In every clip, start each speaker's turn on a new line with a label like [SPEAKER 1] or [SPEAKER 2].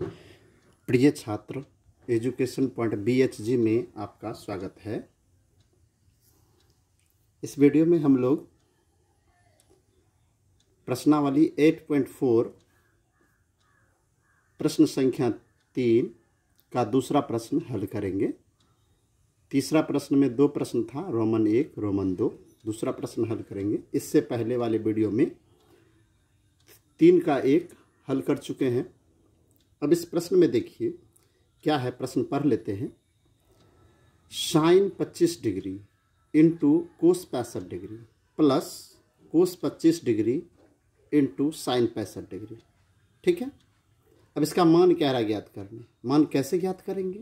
[SPEAKER 1] प्रिय छात्र education point B H G में आपका स्वागत है इस वीडियो में हम लोग प्रश्नावली 8.4 प्रश्न संख्या तीन का दूसरा प्रश्न हल करेंगे तीसरा प्रश्न में दो प्रश्न था रोमन एक रोमन दो दूसरा प्रश्न हल करेंगे इससे पहले वाले वीडियो में तीन का एक हल कर चुके हैं अब इस प्रश्न में देखिए क्या है प्रश्न पढ़ लेते हैं साइन 25 डिग्री इंटू कोस पैंसठ degree plus cos 25 degree into sine पैंसठ डिग्री ठीक है अब इसका मान क्या रहा ज्ञात करने मान कैसे ज्ञात करेंगे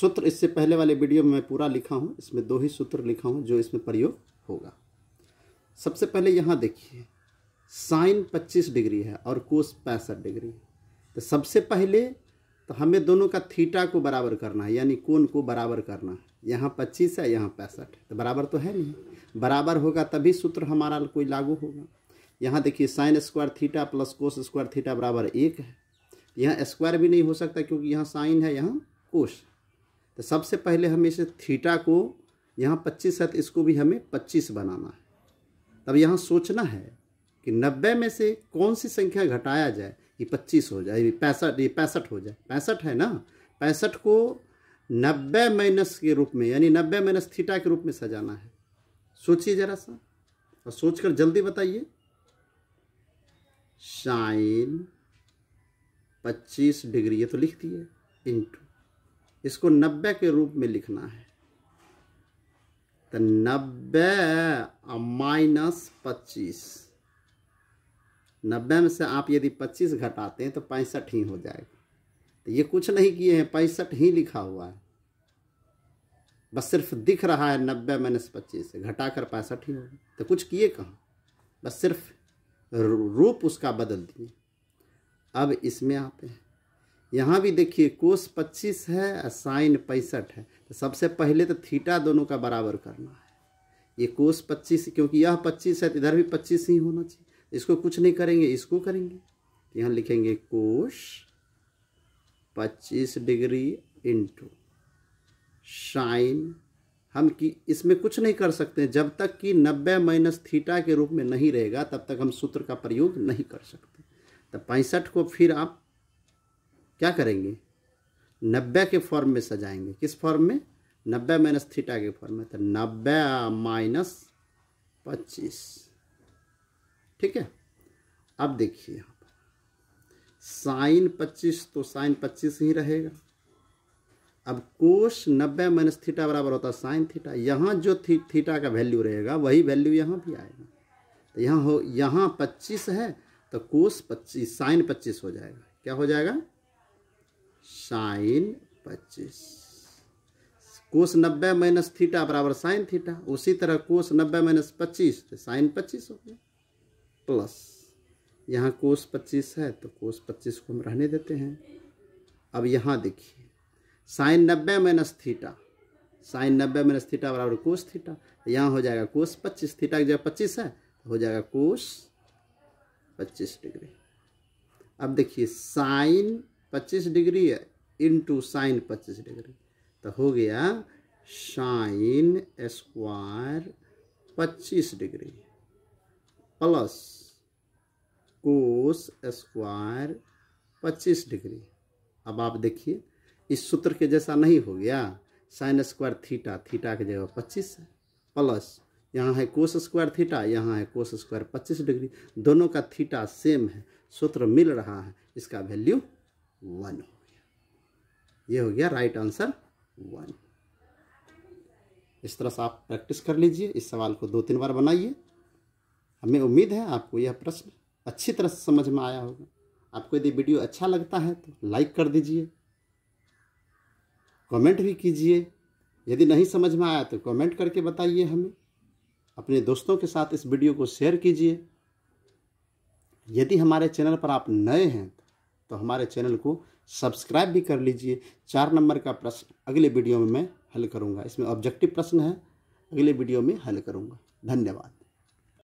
[SPEAKER 1] सूत्र इससे पहले वाले वीडियो में मैं पूरा लिखा हूँ इसमें दो ही सूत्र लिखा हूँ जो इसमें प्रयोग होगा सबसे पहले यहाँ देखिए साइन 25 डिग्री है और कोस पैंसठ डिग्री है तो सबसे पहले तो हमें दोनों का थीटा को बराबर करना है यानी कोण को बराबर करना है यहाँ पच्चीस है यहाँ पैंसठ तो बराबर तो है नहीं बराबर होगा तभी सूत्र हमारा कोई लागू होगा यहाँ देखिए sine square theta plus cos square theta बराबर एक है यहाँ स्क्वायर भी नहीं हो सकता क्योंकि यहाँ साइन है यहाँ कोस तो सबसे पहले हमें इसे थीटा को यहाँ पच्चीस है तो इसको भी हमें पच्चीस बनाना है तब यहाँ सोचना है कि नब्बे में से कौन सी संख्या घटाया जाए ये पच्चीस हो जाए ये पैंसठ ये पैंसठ हो जाए पैंसठ है ना पैंसठ को नब्बे माइनस के रूप में यानी नब्बे माइनस थीटा के रूप में सजाना है सोचिए जरा सा और सोचकर जल्दी बताइए शाइन पच्चीस डिग्री ये तो लिख दिए इंटू इसको नब्बे के रूप में लिखना है तो नब्बे माइनस पच्चीस नब्बे में से आप यदि पच्चीस घटाते हैं तो पैंसठ ही हो जाएगा तो ये कुछ नहीं किए हैं पैंसठ ही लिखा हुआ है बस सिर्फ दिख रहा है नब्बे माइनस पच्चीस घटा कर पैंसठ ही होगा तो कुछ किए कहाँ बस सिर्फ रूप उसका बदल दिए अब इसमें आते हैं यहाँ भी देखिए कोस पच्चीस है साइन पैंसठ है तो सबसे पहले तो थीटा दोनों का बराबर करना है ये कोस पच्चीस क्योंकि यह पच्चीस है तो इधर भी पच्चीस ही होना चाहिए इसको कुछ नहीं करेंगे इसको करेंगे तो यहाँ लिखेंगे कोश पच्चीस डिग्री इंटू शाइन हम कि इसमें कुछ नहीं कर सकते जब तक कि नब्बे माइनस थीटा के रूप में नहीं रहेगा तब तक हम सूत्र का प्रयोग नहीं कर सकते तो पैंसठ को फिर आप क्या करेंगे नब्बे के फॉर्म में सजाएंगे किस फॉर्म में नब्बे माइनस थीटा के फॉर्म में तो नब्बे माइनस पच्चीस ठीक है अब देखिए यहाँ पर साइन पच्चीस तो साइन पच्चीस ही रहेगा अब कोश नब्बे माइनस थीटा बराबर होता है साइन थीटा यहाँ जो थी, थीटा का वैल्यू रहेगा वही वैल्यू यहाँ भी आएगा तो यहाँ हो यहाँ पच्चीस है तो कोश पच्चीस साइन पच्चीस हो जाएगा क्या हो जाएगा साइन पच्चीस कोस नब्बे माइनस थीटा बराबर साइन थीटा उसी तरह कोस नब्बे माइनस पच्चीस तो साइन पच्चीस हो गया प्लस यहाँ कोस पच्चीस है तो कोस पच्चीस को हम रहने देते हैं अब यहाँ देखिए साइन नब्बे माइनस थीटा साइन नब्बे माइनस थीटा बराबर कोस थीटा यहाँ हो जाएगा कोस पच्चीस थीटा की जगह पच्चीस है तो हो जाएगा कोस पच्चीस डिग्री अब देखिए साइन पच्चीस डिग्री है इंटू साइन पच्चीस डिग्री तो हो गया साइन स्क्वायर पच्चीस डिग्री प्लस कोस स्क्वायर पच्चीस डिग्री अब आप देखिए इस सूत्र के जैसा नहीं हो गया साइन स्क्वायर थीटा थीटा के जगह पच्चीस है प्लस यहाँ है कोस स्क्वायर थीटा यहाँ है कोस स्क्वायर पच्चीस डिग्री दोनों का थीटा सेम है सूत्र मिल रहा है इसका वैल्यू वन हो गया ये हो गया राइट आंसर वन इस तरह से आप प्रैक्टिस कर लीजिए इस सवाल को दो तीन बार बनाइए हमें उम्मीद है आपको यह प्रश्न अच्छी तरह से समझ में आया होगा आपको यदि वीडियो अच्छा लगता है तो लाइक कर दीजिए कमेंट भी कीजिए यदि नहीं समझ में आया तो कमेंट करके बताइए हमें अपने दोस्तों के साथ इस वीडियो को शेयर कीजिए यदि हमारे चैनल पर आप नए हैं तो हमारे चैनल को सब्सक्राइब भी कर लीजिए चार नंबर का प्रश्न अगले वीडियो में मैं हल करूँगा इसमें ऑब्जेक्टिव प्रश्न है अगले वीडियो में हल करूँगा धन्यवाद